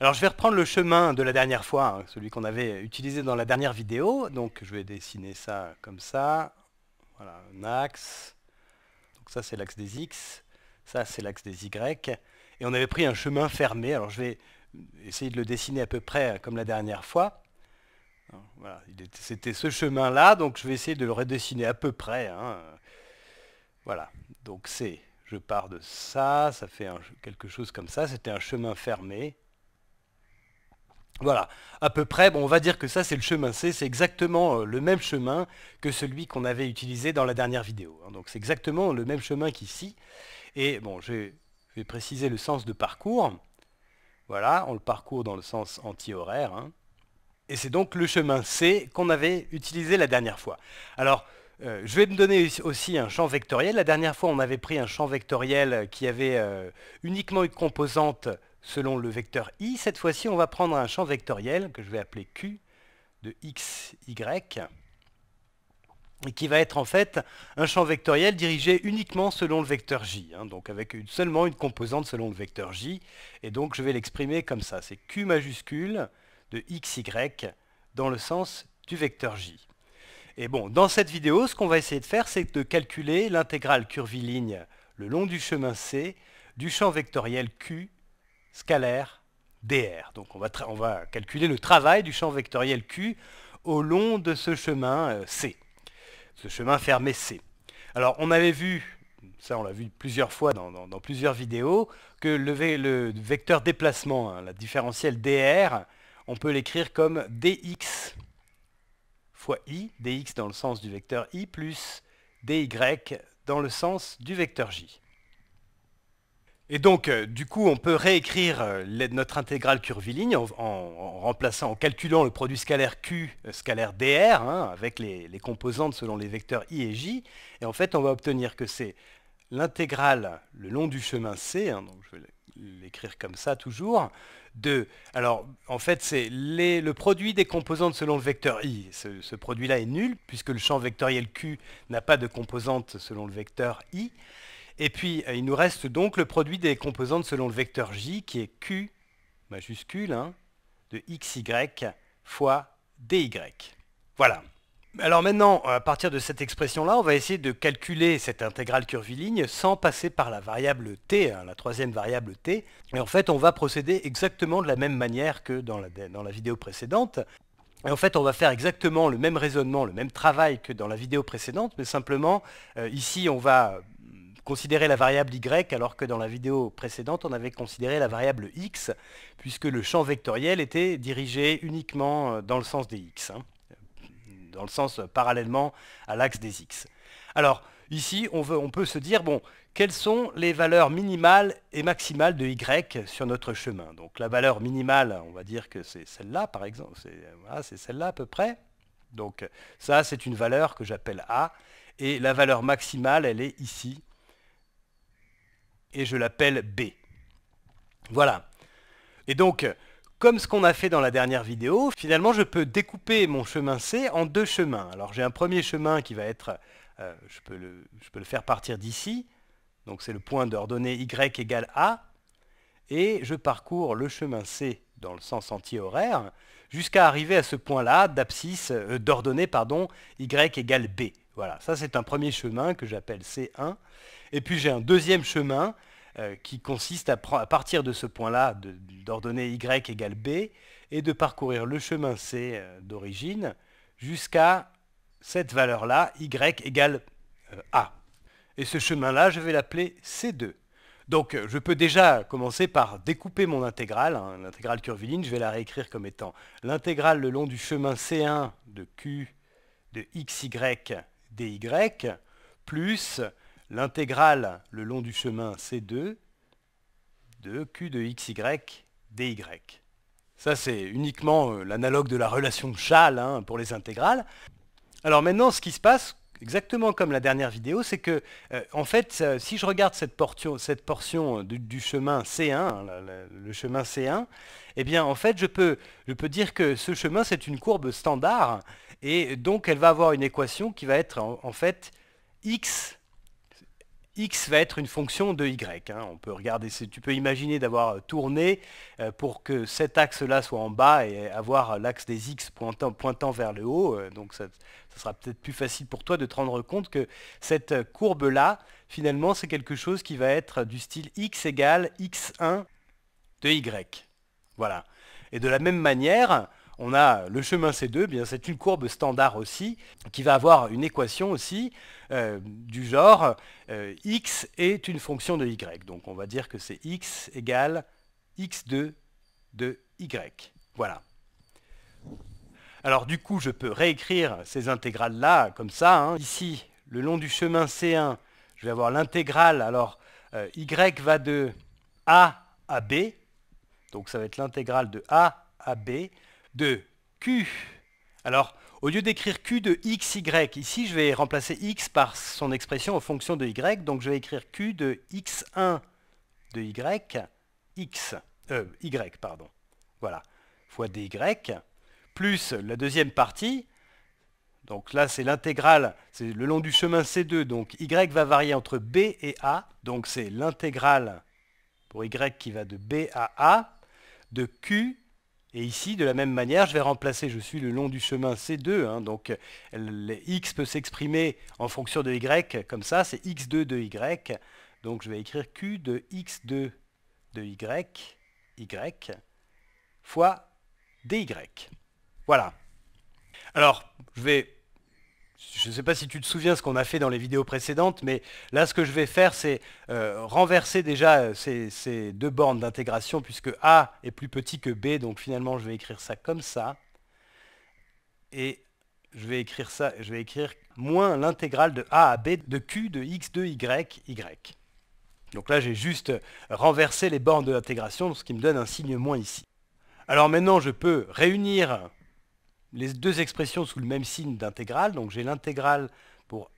Alors je vais reprendre le chemin de la dernière fois, hein, celui qu'on avait utilisé dans la dernière vidéo. Donc je vais dessiner ça comme ça. Voilà, un axe. Donc ça c'est l'axe des X, ça c'est l'axe des Y. Et on avait pris un chemin fermé. Alors je vais essayer de le dessiner à peu près comme la dernière fois. Voilà, c'était ce chemin-là, donc je vais essayer de le redessiner à peu près. Hein. Voilà, donc c'est, je pars de ça, ça fait quelque chose comme ça, c'était un chemin fermé. Voilà, à peu près, bon, on va dire que ça c'est le chemin C, c'est exactement euh, le même chemin que celui qu'on avait utilisé dans la dernière vidéo. Hein. Donc c'est exactement le même chemin qu'ici. Et bon, je vais, préciser le sens de parcours. Voilà, on le parcourt dans le sens anti-horaire. Hein. Et c'est donc le chemin C qu'on avait utilisé la dernière fois. Alors, euh, je vais me donner aussi un champ vectoriel. La dernière fois, on avait pris un champ vectoriel qui avait euh, uniquement une composante Selon le vecteur i, cette fois-ci, on va prendre un champ vectoriel que je vais appeler q de x, y, et qui va être en fait un champ vectoriel dirigé uniquement selon le vecteur j, hein, donc avec seulement une composante selon le vecteur j, et donc je vais l'exprimer comme ça, c'est q majuscule de x, y dans le sens du vecteur j. Et bon, dans cette vidéo, ce qu'on va essayer de faire, c'est de calculer l'intégrale curviligne le long du chemin C du champ vectoriel Q scalaire dr. Donc on va, calculer le travail du champ vectoriel Q au long de ce chemin euh, C, ce chemin fermé C. Alors on avait vu, ça on l'a vu plusieurs fois dans, plusieurs vidéos, que le, le vecteur déplacement, hein, la différentielle dr, on peut l'écrire comme dx fois i, dx dans le sens du vecteur i, plus dy dans le sens du vecteur j. Et donc, euh, du coup, on peut réécrire euh, notre intégrale curviligne en, remplaçant, en calculant le produit scalaire Q, euh, scalaire DR, hein, avec les, composantes selon les vecteurs I et J. Et en fait, on va obtenir que c'est l'intégrale le long du chemin C, hein, donc je vais l'écrire comme ça toujours, de... Alors, en fait, c'est le produit des composantes selon le vecteur I. Ce, ce produit-là est nul, puisque le champ vectoriel Q n'a pas de composante selon le vecteur I. Et puis, euh, il nous reste donc le produit des composantes selon le vecteur J, qui est Q majuscule hein, de XY fois DY. Voilà. Alors maintenant, à partir de cette expression-là, on va essayer de calculer cette intégrale curviligne sans passer par la variable t, hein, la troisième variable t. Et en fait, on va procéder exactement de la même manière que dans la, dans la vidéo précédente. Et en fait, on va faire exactement le même raisonnement, le même travail que dans la vidéo précédente, mais simplement, euh, ici, on va considérer la variable y alors que dans la vidéo précédente on avait considéré la variable x puisque le champ vectoriel était dirigé uniquement euh, dans le sens des x, hein, dans le sens euh, parallèlement à l'axe des x. Alors ici on, veut, on peut se dire bon quelles sont les valeurs minimales et maximales de y sur notre chemin. Donc la valeur minimale on va dire que c'est celle-là par exemple, euh, c'est celle-là à peu près. Donc ça c'est une valeur que j'appelle a et la valeur maximale elle est ici et je l'appelle B. Voilà. Et donc, comme ce qu'on a fait dans la dernière vidéo, finalement je peux découper mon chemin C en deux chemins. Alors j'ai un premier chemin qui va être, euh, je, peux le, faire partir d'ici, donc c'est le point d'ordonnée « Y égale A, et je parcours le chemin C dans le sens antihoraire horaire jusqu'à arriver à ce point-là d'abscisse, euh, d'ordonnée, pardon, Y égale B. Voilà, ça c'est un premier chemin que j'appelle C1. Et puis j'ai un deuxième chemin euh, qui consiste à, partir de ce point-là, d'ordonnée Y égale B, et de parcourir le chemin C euh, d'origine jusqu'à cette valeur-là, Y égale euh, A. Et ce chemin-là, je vais l'appeler C2. Donc je peux déjà commencer par découper mon intégrale, hein, l'intégrale curviline. je vais la réécrire comme étant l'intégrale le long du chemin C1 de Q de xy dy plus L'intégrale le long du chemin C2 de Q de xy dy. Ça, c'est uniquement euh, l'analogue de la relation châle hein, pour les intégrales. Alors maintenant, ce qui se passe, exactement comme la dernière vidéo, c'est que, euh, en fait, euh, si je regarde cette portion, cette portion du, chemin C1, hein, le chemin C1, et eh bien, en fait, je peux, je peux dire que ce chemin, c'est une courbe standard, et donc elle va avoir une équation qui va être, en fait, x x va être une fonction de y. Hein. On peut regarder, tu peux imaginer d'avoir euh, tourné euh, pour que cet axe-là soit en bas et avoir l'axe des x pointant, vers le haut. Euh, donc ça, sera peut-être plus facile pour toi de te rendre compte que cette courbe-là, finalement, c'est quelque chose qui va être du style x égale x1 de y. Voilà. Et de la même manière, on a le chemin C2, bien c'est une courbe standard aussi, qui va avoir une équation aussi euh, du genre euh, x est une fonction de y. Donc on va dire que c'est x égale x2 de y. Voilà. Alors du coup, je peux réécrire ces intégrales-là comme ça. Hein. Ici, le long du chemin C1, je vais avoir l'intégrale. Alors euh, y va de a à b. Donc ça va être l'intégrale de a à b de q. Alors, au lieu d'écrire Q de x, y, ici je vais remplacer x par son expression en fonction de y, donc je vais écrire Q de x1 de y, x, euh, y, pardon, voilà, fois dy, plus la deuxième partie, donc là c'est l'intégrale, c'est le long du chemin C2, donc y va varier entre b et a, donc c'est l'intégrale pour y qui va de b à a, de q et ici, de la même manière, je vais remplacer, je suis le long du chemin C2, hein, donc x peut s'exprimer en fonction de y, comme ça, c'est x2 de y, donc je vais écrire q de x2 de y, y, fois dy. Voilà. Alors, je vais je ne sais pas si tu te souviens ce qu'on a fait dans les vidéos précédentes, mais là, ce que je vais faire, c'est euh, renverser déjà euh, ces, deux bornes d'intégration, puisque A est plus petit que B, donc finalement, je vais écrire ça comme ça. Et je vais écrire ça, je vais écrire moins l'intégrale de A à B de Q de X de Y, Y. Donc là, j'ai juste renversé les bornes d'intégration, ce qui me donne un signe moins ici. Alors maintenant, je peux réunir les deux expressions sous le même signe d'intégrale. Donc j'ai l'intégrale pour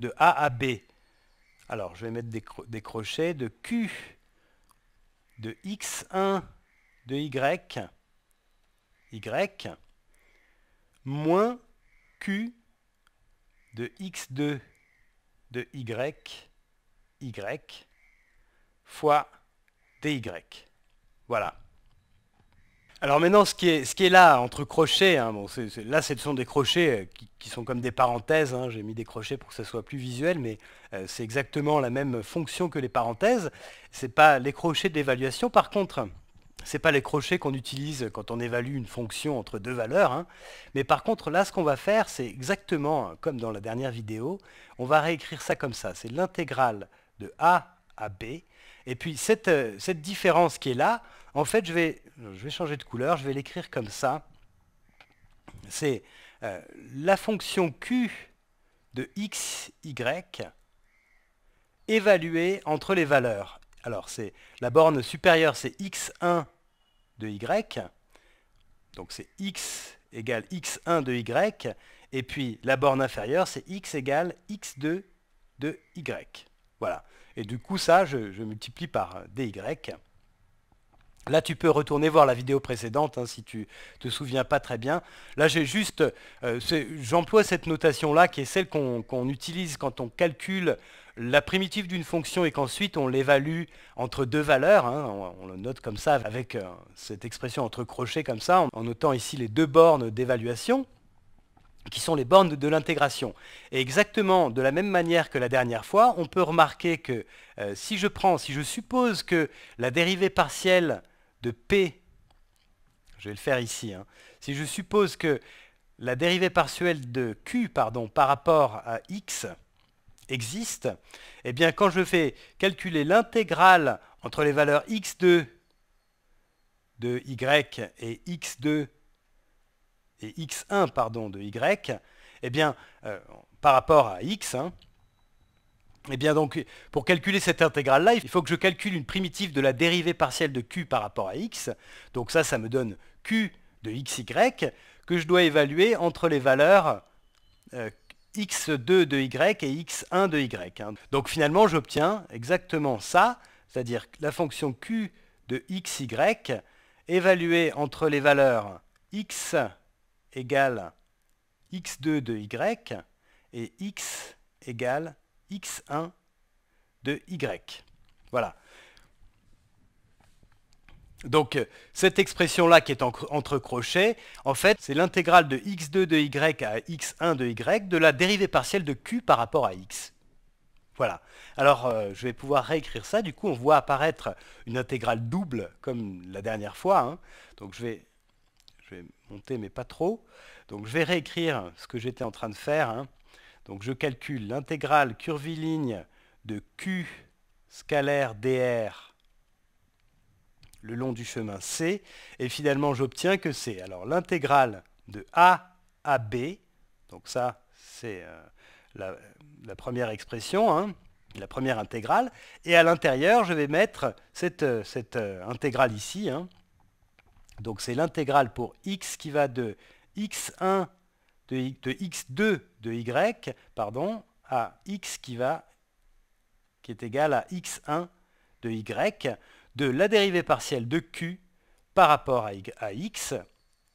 de A à B. Alors je vais mettre des, crochets de Q de x1 de y, y, moins q de x2 de y, y, fois dy. Voilà. Alors maintenant, ce qui est, là, entre crochets, hein, là ce sont des crochets euh, qui, sont comme des parenthèses, hein, j'ai mis des crochets pour que ça soit plus visuel, mais euh, c'est exactement la même fonction que les parenthèses. Ce n'est pas les crochets d'évaluation par contre. Ce n'est pas les crochets qu'on utilise quand on évalue une fonction entre deux valeurs. Hein. Mais par contre, là, ce qu'on va faire, c'est exactement euh, comme dans la dernière vidéo. On va réécrire ça comme ça. C'est l'intégrale de A à B. Et puis, cette différence qui est là, en fait, je vais, changer de couleur, je vais l'écrire comme ça. C'est euh, la fonction Q de x, y évaluée entre les valeurs. Alors, c'est la borne supérieure, c'est x1 de y. Donc, c'est x égale x1 de y. Et puis, la borne inférieure, c'est x égale x2 de y. Voilà. Et du coup, ça, je multiplie par euh, dy. Là, tu peux retourner voir la vidéo précédente hein, si tu te souviens pas très bien. Là, j'ai juste, euh, j'emploie cette notation-là qui est celle qu'on utilise quand on calcule la primitive d'une fonction et qu'ensuite on l'évalue entre deux valeurs. Hein. on, le note comme ça avec euh, cette expression entre crochets comme ça, en, notant ici les deux bornes d'évaluation qui sont les bornes de l'intégration. Et exactement de la même manière que la dernière fois, on peut remarquer que euh, si je prends, si je suppose que la dérivée partielle de P, je vais le faire ici, hein. si je suppose que la dérivée partielle de Q pardon, par rapport à X existe, eh bien quand je fais calculer l'intégrale entre les valeurs X2 de Y et X2 et X1 pardon, de Y, eh bien euh, par rapport à X, hein, eh bien donc, pour calculer cette intégrale-là, il faut que je calcule une primitive de la dérivée partielle de q par rapport à x. Donc ça, ça me donne q de xy que je dois évaluer entre les valeurs euh, x2 de y et x1 de y. Hein. Donc finalement, j'obtiens exactement ça, c'est-à-dire la fonction q de xy évaluée entre les valeurs x égale x2 de y et x égale x1 de y. Voilà. Donc euh, cette expression-là qui est entre crochets, en fait, c'est l'intégrale de x2 de y à x1 de y de la dérivée partielle de q par rapport à x. Voilà. Alors euh, je vais pouvoir réécrire ça. Du coup, on voit apparaître une intégrale double comme la dernière fois. Hein. Donc je vais, je vais monter, mais pas trop. Donc je vais réécrire ce que j'étais en train de faire. Hein. Donc je calcule l'intégrale curviligne de Q scalaire dr le long du chemin C, et finalement j'obtiens que c'est alors l'intégrale de A à B, donc ça c'est euh, la, première expression, hein, la première intégrale, et à l'intérieur je vais mettre cette, euh, euh, intégrale ici, hein. donc c'est l'intégrale pour x qui va de x1 de, de x2 de y, pardon, à x qui va qui est égal à x1 de y de la dérivée partielle de q par rapport à, x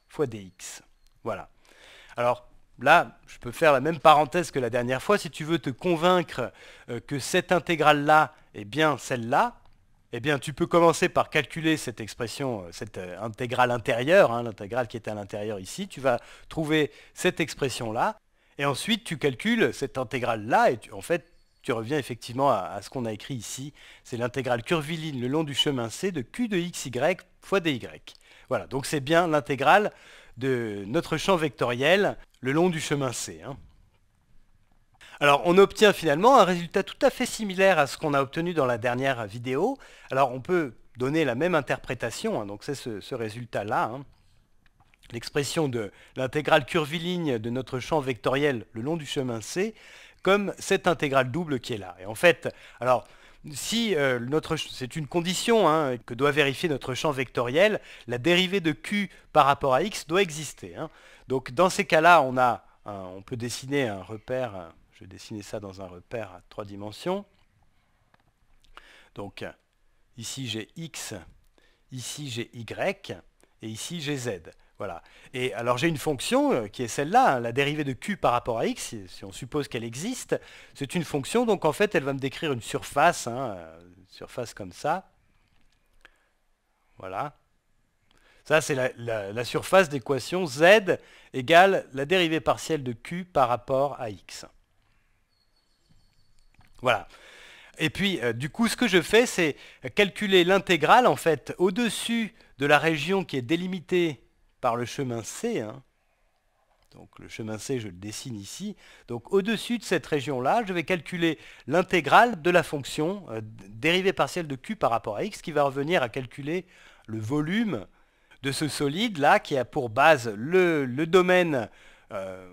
fois dx. Voilà. Alors là, je peux faire la même parenthèse que la dernière fois. Si tu veux te convaincre euh, que cette intégrale-là est bien celle-là, eh bien, tu peux commencer par calculer cette expression, euh, cette euh, intégrale intérieure, hein, l'intégrale qui est à l'intérieur ici. Tu vas trouver cette expression-là, et ensuite tu calcules cette intégrale-là, et en fait, tu reviens effectivement à, ce qu'on a écrit ici. C'est l'intégrale curviline le long du chemin C de Q de xy fois dy. Voilà, donc c'est bien l'intégrale de notre champ vectoriel le long du chemin C. Hein. Alors on obtient finalement un résultat tout à fait similaire à ce qu'on a obtenu dans la dernière vidéo. Alors on peut donner la même interprétation, hein, donc c'est ce, résultat-là. Hein. L'expression de l'intégrale curviligne de notre champ vectoriel le long du chemin C comme cette intégrale double qui est là. Et en fait, alors si euh, notre c'est une condition hein, que doit vérifier notre champ vectoriel, la dérivée de q par rapport à x doit exister. Donc dans ces cas-là, on on peut dessiner un repère je vais dessiner ça dans un repère à trois dimensions. Donc ici j'ai x, ici j'ai y, et ici j'ai z. Voilà. Et alors j'ai une fonction euh, qui est celle-là, hein, la dérivée de q par rapport à x, si on suppose qu'elle existe, c'est une fonction, donc en fait elle va me décrire une surface, hein, une surface comme ça. Voilà. Ça, c'est la surface d'équation z égale la dérivée partielle de q par rapport à x. Voilà. Et puis, euh, du coup, ce que je fais, c'est calculer l'intégrale, en fait, au-dessus de la région qui est délimitée par le chemin C. Hein. Donc, le chemin C, je le dessine ici. Donc, au-dessus de cette région-là, je vais calculer l'intégrale de la fonction euh, dérivée partielle de Q par rapport à X, qui va revenir à calculer le volume de ce solide-là, qui a pour base le, le domaine euh,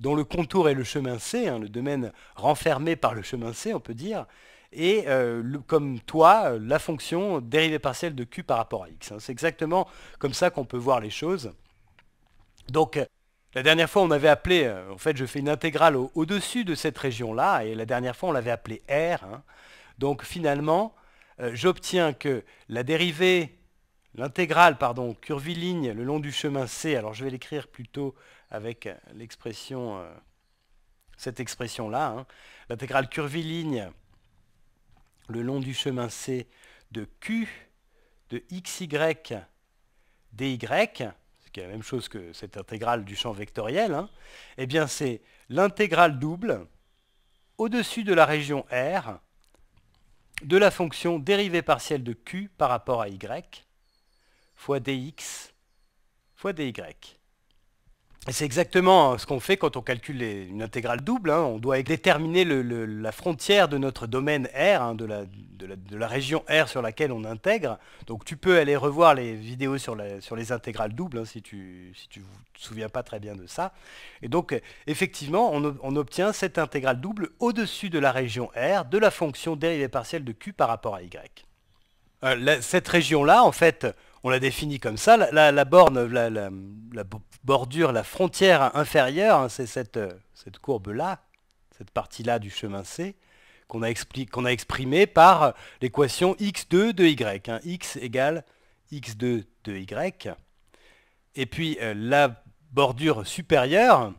dont le contour est le chemin C, hein, le domaine renfermé par le chemin C, on peut dire, et euh, comme toi, euh, la fonction dérivée partielle de q par rapport à x. Hein. C'est exactement comme ça qu'on peut voir les choses. Donc, la dernière fois, on avait appelé, euh, en fait, je fais une intégrale au-dessus de cette région-là, et la dernière fois, on l'avait appelée R. Hein. Donc, finalement, j'obtiens que la dérivée, l'intégrale, pardon, curviligne le long du chemin C, alors je vais l'écrire plutôt avec euh, cette expression-là. Hein. L'intégrale curviligne le long du chemin C de Q de xy dy, ce qui est la même chose que cette intégrale du champ vectoriel, hein. eh bien c'est l'intégrale double au-dessus de la région R de la fonction dérivée partielle de Q par rapport à y fois dx fois dy c'est exactement euh, ce qu'on fait quand on calcule une intégrale double. Hein. On doit déterminer la frontière de notre domaine R, hein, de, la, région R sur laquelle on intègre. Donc tu peux aller revoir les vidéos sur, les intégrales doubles hein, si tu ne te souviens pas très bien de ça. Et donc euh, effectivement, on, obtient cette intégrale double au-dessus de la région R de la fonction dérivée partielle de Q par rapport à Y. Euh, cette région-là, en fait, on la définit comme ça. La, borne, la, bordure, la frontière inférieure, hein, c'est euh, cette, courbe-là, cette partie-là du chemin C, qu'on a, exprimée par l'équation x2 de y. Hein, x égale x2 de y. Et puis euh, la bordure supérieure,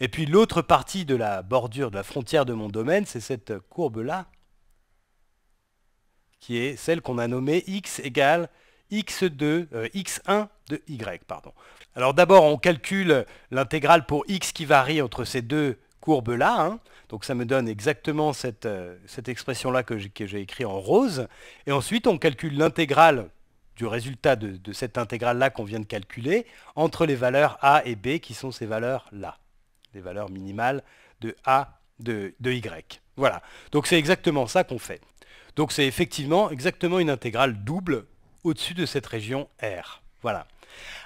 et puis l'autre partie de la bordure, de la frontière de mon domaine, c'est cette courbe-là, qui est celle qu'on a nommée x égale x2, euh, x1 de y. Pardon. Alors d'abord, on calcule l'intégrale pour x qui varie entre ces deux courbes-là. Hein. Donc ça me donne exactement cette, euh, expression-là que j'ai écrite en rose. Et ensuite, on calcule l'intégrale du résultat de, cette intégrale-là qu'on vient de calculer entre les valeurs a et b qui sont ces valeurs-là, les valeurs minimales de a de y. Voilà, donc c'est exactement ça qu'on fait. Donc c'est effectivement exactement une intégrale double au-dessus de cette région R. Voilà.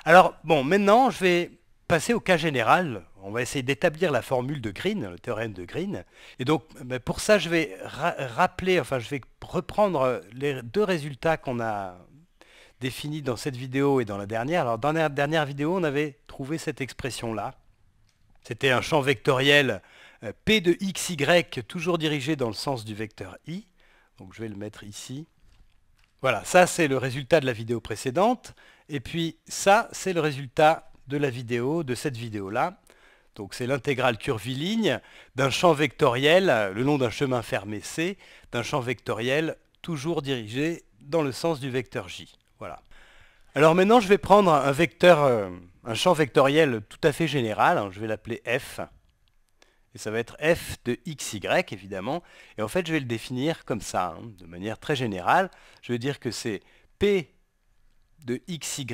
Alors, bon, maintenant, je vais passer au cas général. On va essayer d'établir la formule de Green, le théorème de Green. Et donc, ben, pour ça, je vais rappeler, enfin, je vais reprendre les deux résultats qu'on a définis dans cette vidéo et dans la dernière. Alors, dans la dernière vidéo, on avait trouvé cette expression-là. C'était un champ vectoriel euh, P de xy, toujours dirigé dans le sens du vecteur i. Donc, je vais le mettre ici. Voilà, ça c'est le résultat de la vidéo précédente. Et puis ça, c'est le résultat de la vidéo, de cette vidéo-là. Donc c'est l'intégrale curviligne d'un champ vectoriel, le long d'un chemin fermé C, d'un champ vectoriel toujours dirigé dans le sens du vecteur J. Voilà. Alors maintenant, je vais prendre un vecteur, euh, un champ vectoriel tout à fait général, hein, je vais l'appeler F. Et ça va être f de xy, évidemment. Et en fait, je vais le définir comme ça, hein, de manière très générale. Je vais dire que c'est p de xy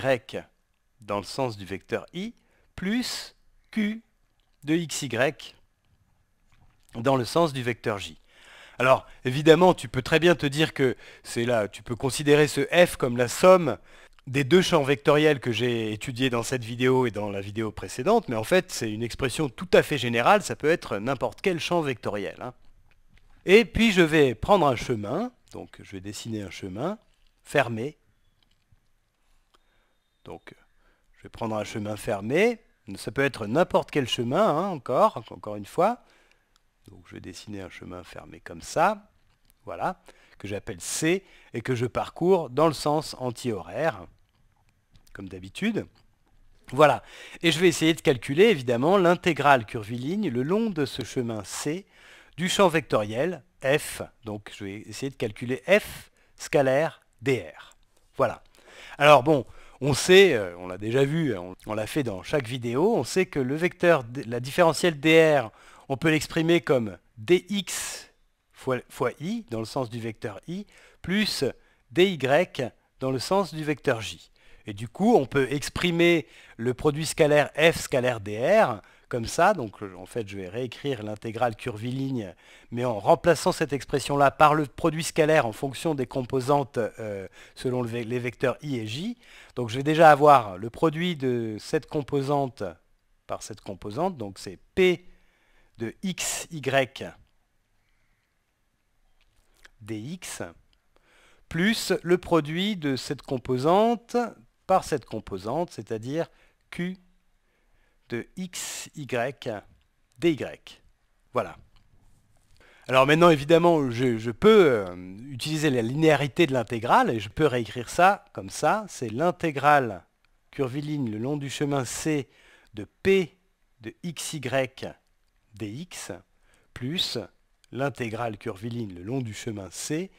dans le sens du vecteur i, plus q de xy dans le sens du vecteur j. Alors, évidemment, tu peux très bien te dire que c'est là, tu peux considérer ce f comme la somme des deux champs vectoriels que j'ai étudiés dans cette vidéo et dans la vidéo précédente, mais en fait c'est une expression tout à fait générale, ça peut être n'importe quel champ vectoriel. Hein. Et puis je vais prendre un chemin, donc je vais dessiner un chemin fermé. Donc je vais prendre un chemin fermé, ça peut être n'importe quel chemin, hein, encore, encore une fois. Donc je vais dessiner un chemin fermé comme ça, voilà que j'appelle C, et que je parcours dans le sens antihoraire, comme d'habitude. Voilà, et je vais essayer de calculer évidemment l'intégrale curviligne le long de ce chemin C du champ vectoriel f, donc je vais essayer de calculer f scalaire dr. Voilà. Alors bon, on sait, euh, on l'a déjà vu, on, l'a fait dans chaque vidéo, on sait que le vecteur, la différentielle dr, on peut l'exprimer comme dx fois, i dans le sens du vecteur i, plus dy dans le sens du vecteur j. Et du coup, on peut exprimer le produit scalaire f scalaire dr comme ça. Donc en fait, je vais réécrire l'intégrale curviligne, mais en remplaçant cette expression-là par le produit scalaire en fonction des composantes euh, selon les vecteurs i et j. Donc je vais déjà avoir le produit de cette composante par cette composante. Donc c'est p de x, y dx plus le produit de cette composante par cette composante, c'est-à-dire q de xy dy. Voilà. Alors maintenant, évidemment, je, peux euh, utiliser la linéarité de l'intégrale et je peux réécrire ça comme ça. C'est l'intégrale curviligne le long du chemin C de P de xy dx plus l'intégrale curviligne le long du chemin C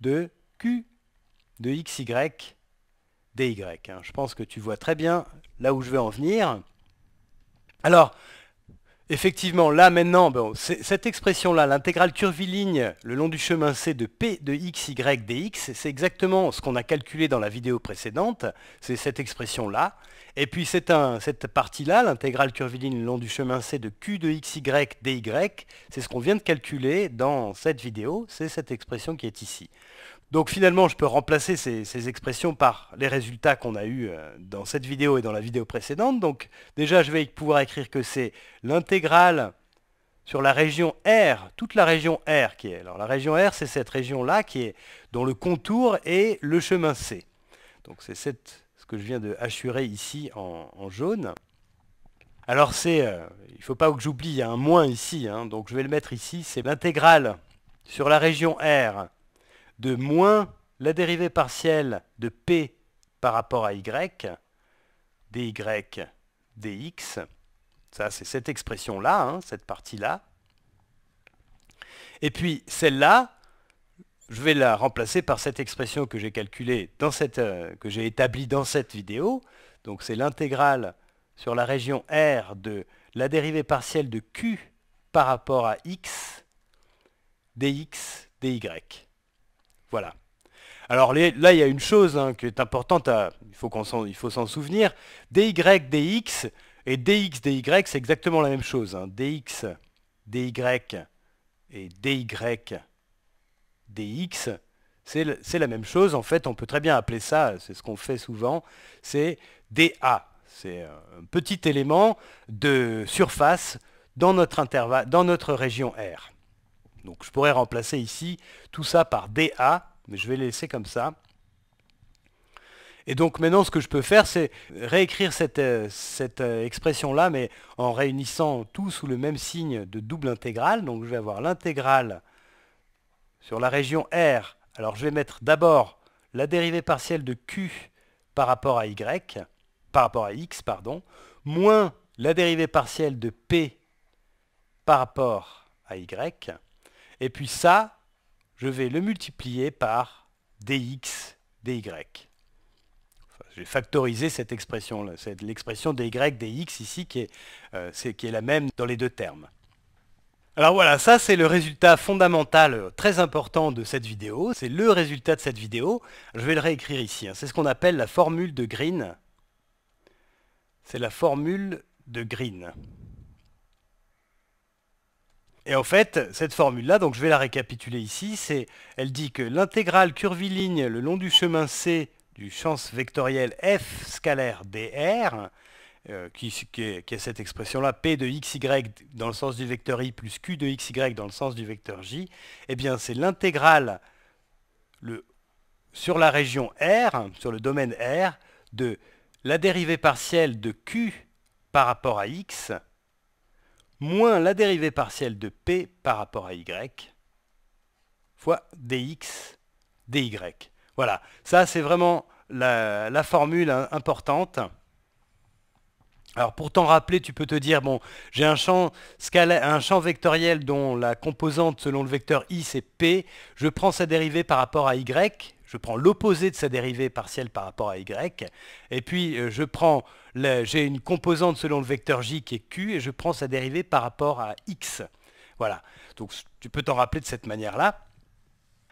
de Q de XY dy. Hein. Je pense que tu vois très bien là où je veux en venir. Alors, Effectivement, là maintenant, cette expression-là, l'intégrale curviligne le long du chemin C de P de x, y, dx, c'est exactement ce qu'on a calculé dans la vidéo précédente, c'est cette expression-là. Et puis un, cette partie-là, l'intégrale curviligne le long du chemin C de Q de x, y, dy, c'est ce qu'on vient de calculer dans cette vidéo, c'est cette expression qui est ici. Donc finalement, je peux remplacer ces, expressions par les résultats qu'on a eus euh, dans cette vidéo et dans la vidéo précédente. Donc déjà, je vais pouvoir écrire que c'est l'intégrale sur la région R, toute la région R qui est. Alors la région R, c'est cette région-là qui est dont le contour est le chemin C. Donc c'est ce que je viens de assurer ici en, jaune. Alors c'est, euh, il ne faut pas que j'oublie, il y a un moins ici, hein. donc je vais le mettre ici, c'est l'intégrale sur la région R de moins la dérivée partielle de P par rapport à Y, dy dx. Ça, c'est cette expression-là, hein, cette partie-là. Et puis, celle-là, je vais la remplacer par cette expression que j'ai calculée, dans cette, euh, que j'ai établie dans cette vidéo. Donc, c'est l'intégrale sur la région R de la dérivée partielle de Q par rapport à X, dx, dy. Voilà. Alors là, il y a une chose hein, qui est importante, à, il faut s'en souvenir. dy, dx et dx, dy, c'est exactement la même chose. Hein. dx, dy et dy, dx, c'est la même chose. En fait, on peut très bien appeler ça, c'est ce qu'on fait souvent, c'est dA. C'est euh, un petit élément de surface dans notre, dans notre région R. Donc je pourrais remplacer ici tout ça par DA, mais je vais les laisser comme ça. Et donc maintenant ce que je peux faire c'est réécrire cette, euh, euh, expression-là, mais en réunissant tout sous le même signe de double intégrale. Donc je vais avoir l'intégrale sur la région R. Alors je vais mettre d'abord la dérivée partielle de Q par rapport à Y, par rapport à X, pardon, moins la dérivée partielle de P par rapport à Y. Et puis ça, je vais le multiplier par dx, dy. J'ai factorisé cette expression-là, c'est l'expression dy, dx ici euh, qui est, la même dans les deux termes. Alors voilà, ça c'est le résultat fondamental euh, très important de cette vidéo, c'est le résultat de cette vidéo, je vais le réécrire ici, hein. c'est ce qu'on appelle la formule de Green, c'est la formule de Green. Et en fait, cette formule-là, donc je vais la récapituler ici, c'est, elle dit que l'intégrale curviligne le long du chemin C du champ vectoriel f scalaire dr, euh, qui, qui, est, cette expression-là, p de xy dans le sens du vecteur i plus q de xy dans le sens du vecteur j, eh bien c'est l'intégrale sur la région R, sur le domaine R, de la dérivée partielle de q par rapport à x, moins la dérivée partielle de P par rapport à Y fois dx dy. Voilà, ça c'est vraiment la, formule hein, importante. Alors pour t'en rappeler, tu peux te dire, bon, j'ai un champ, un champ vectoriel dont la composante selon le vecteur i c'est p, je prends sa dérivée par rapport à y, je prends l'opposé de sa dérivée partielle par rapport à y, et puis euh, je prends j'ai une composante selon le vecteur j qui est q et je prends sa dérivée par rapport à x. Voilà, donc tu peux t'en rappeler de cette manière-là.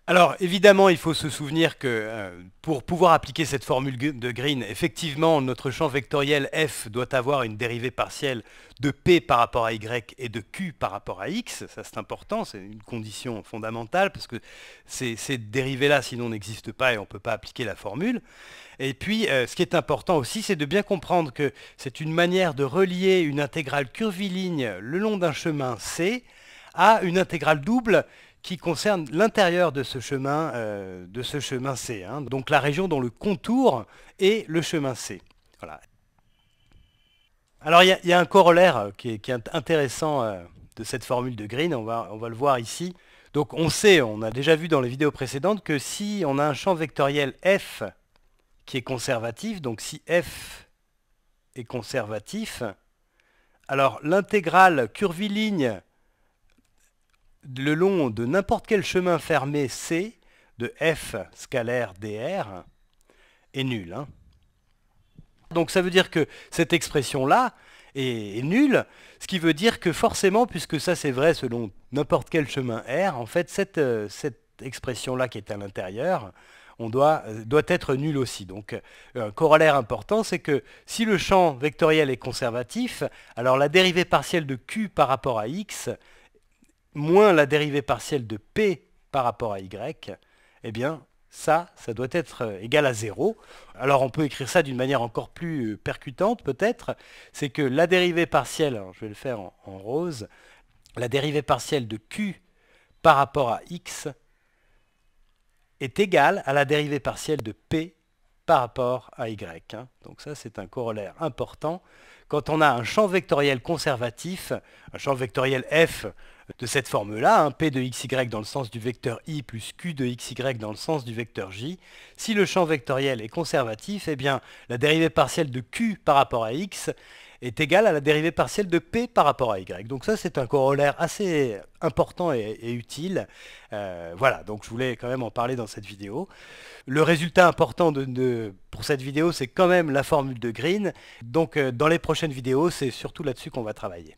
Alors évidemment, il faut se souvenir que euh, pour pouvoir appliquer cette formule de Green, effectivement, notre champ vectoriel f doit avoir une dérivée partielle de p par rapport à y et de q par rapport à x. Ça c'est important, c'est une condition fondamentale parce que ces, ces dérivées-là sinon n'existent pas et on ne peut pas appliquer la formule. Et puis euh, ce qui est important aussi, c'est de bien comprendre que c'est une manière de relier une intégrale curviligne le long d'un chemin c à une intégrale double qui concerne l'intérieur de ce chemin, euh, de ce chemin C, hein. donc la région dont le contour est le chemin C. Alors il y, a un corollaire euh, qui est, intéressant euh, de cette formule de Green, on va, on va le voir ici. Donc on sait, on a déjà vu dans les vidéos précédentes que si on a un champ vectoriel f qui est conservatif, donc si f est conservatif, alors l'intégrale curviligne le long de n'importe quel chemin fermé C de F scalaire dr est nul. Hein. Donc ça veut dire que cette expression-là est, nulle, ce qui veut dire que forcément, puisque ça c'est vrai selon n'importe quel chemin R, en fait cette, euh, expression-là qui est à l'intérieur, on doit, euh, être nulle aussi. Donc euh, un corollaire important, c'est que si le champ vectoriel est conservatif, alors la dérivée partielle de Q par rapport à X, moins la dérivée partielle de P par rapport à Y, eh bien, ça, ça doit être euh, égal à 0. Alors on peut écrire ça d'une manière encore plus euh, percutante peut-être, c'est que la dérivée partielle, je vais le faire en, rose, la dérivée partielle de q par rapport à x est égale à la dérivée partielle de p par rapport à y. Hein. Donc ça c'est un corollaire important. Quand on a un champ vectoriel conservatif, un champ vectoriel f, de cette forme-là, un P de xy dans le sens du vecteur i plus Q de xy dans le sens du vecteur j. Si le champ vectoriel est conservatif, eh bien la dérivée partielle de Q par rapport à x est égale à la dérivée partielle de P par rapport à Y. Donc ça, c'est un corollaire assez important et, utile. Euh, voilà, donc je voulais quand même en parler dans cette vidéo. Le résultat important pour cette vidéo, c'est quand même la formule de Green. Donc euh, dans les prochaines vidéos, c'est surtout là-dessus qu'on va travailler.